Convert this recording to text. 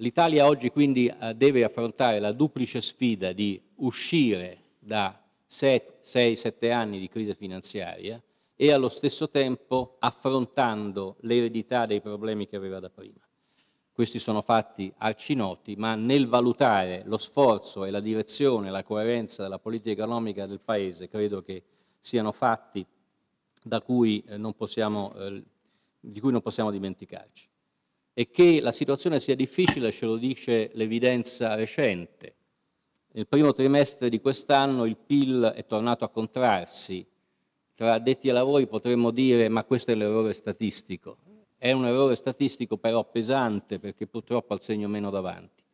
L'Italia oggi quindi eh, deve affrontare la duplice sfida di uscire da 6-7 anni di crisi finanziaria e allo stesso tempo affrontando l'eredità dei problemi che aveva da prima. Questi sono fatti arcinoti, ma nel valutare lo sforzo e la direzione, la coerenza della politica economica del Paese, credo che siano fatti cui eh, possiamo, eh, di cui non possiamo dimenticarci. E che la situazione sia difficile ce lo dice l'evidenza recente. Nel primo trimestre di quest'anno il PIL è tornato a contrarsi. Tra addetti ai lavori potremmo dire ma questo è l'errore statistico. È un errore statistico però pesante perché purtroppo ha il segno meno davanti.